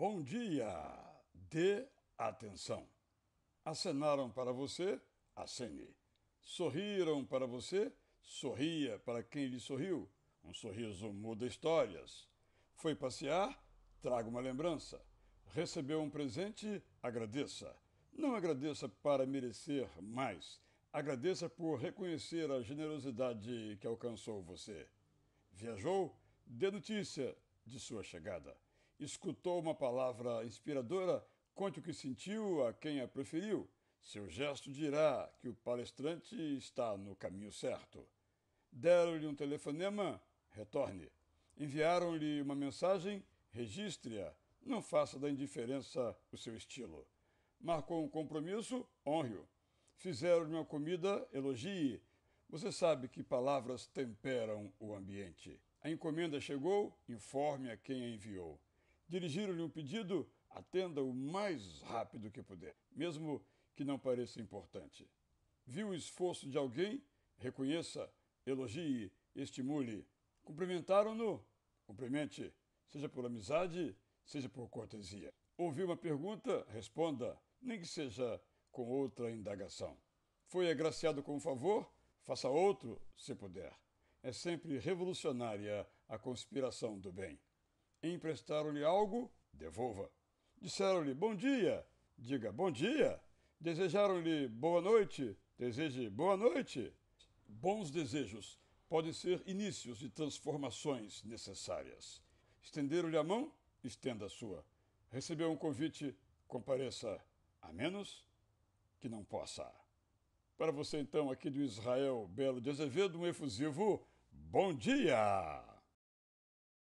Bom dia! Dê atenção. Acenaram para você? Acene. Sorriram para você? Sorria para quem lhe sorriu. Um sorriso muda histórias. Foi passear? Traga uma lembrança. Recebeu um presente? Agradeça. Não agradeça para merecer mais. Agradeça por reconhecer a generosidade que alcançou você. Viajou? Dê notícia de sua chegada. Escutou uma palavra inspiradora? Conte o que sentiu a quem a preferiu. Seu gesto dirá que o palestrante está no caminho certo. Deram-lhe um telefonema? Retorne. Enviaram-lhe uma mensagem? Registre-a. Não faça da indiferença o seu estilo. Marcou um compromisso? Honre-o. Fizeram-lhe uma comida? Elogie. Você sabe que palavras temperam o ambiente. A encomenda chegou? Informe a quem a enviou dirigiram-lhe um pedido, atenda o mais rápido que puder, mesmo que não pareça importante. Viu o esforço de alguém? Reconheça, elogie, estimule. Cumprimentaram-no? Cumprimente, seja por amizade, seja por cortesia. Ouviu uma pergunta? Responda, nem que seja com outra indagação. Foi agraciado com um favor? Faça outro, se puder. É sempre revolucionária a conspiração do bem. Emprestaram-lhe algo? Devolva. Disseram-lhe bom dia? Diga bom dia. Desejaram-lhe boa noite? Deseje boa noite. Bons desejos podem ser inícios de transformações necessárias. Estenderam-lhe a mão? Estenda a sua. Recebeu um convite? Compareça, a menos que não possa. Para você, então, aqui do Israel Belo de Azevedo, um efusivo bom dia!